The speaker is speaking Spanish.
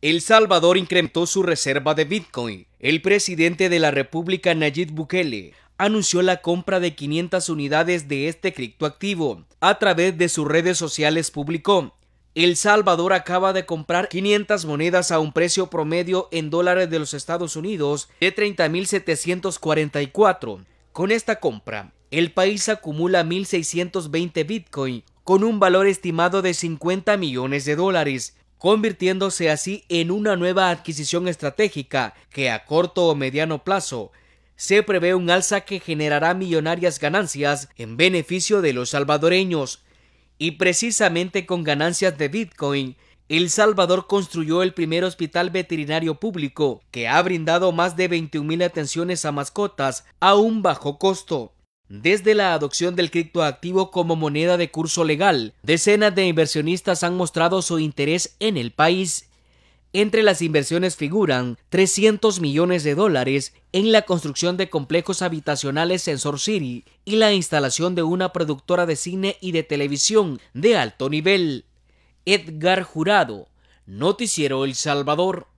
El Salvador incrementó su reserva de Bitcoin. El presidente de la República Nayib Bukele anunció la compra de 500 unidades de este criptoactivo. A través de sus redes sociales publicó, El Salvador acaba de comprar 500 monedas a un precio promedio en dólares de los Estados Unidos de 30.744. Con esta compra, el país acumula 1.620 Bitcoin con un valor estimado de 50 millones de dólares convirtiéndose así en una nueva adquisición estratégica que a corto o mediano plazo se prevé un alza que generará millonarias ganancias en beneficio de los salvadoreños. Y precisamente con ganancias de Bitcoin, El Salvador construyó el primer hospital veterinario público que ha brindado más de 21.000 atenciones a mascotas a un bajo costo. Desde la adopción del criptoactivo como moneda de curso legal, decenas de inversionistas han mostrado su interés en el país. Entre las inversiones figuran 300 millones de dólares en la construcción de complejos habitacionales en Sor City y la instalación de una productora de cine y de televisión de alto nivel. Edgar Jurado, Noticiero El Salvador.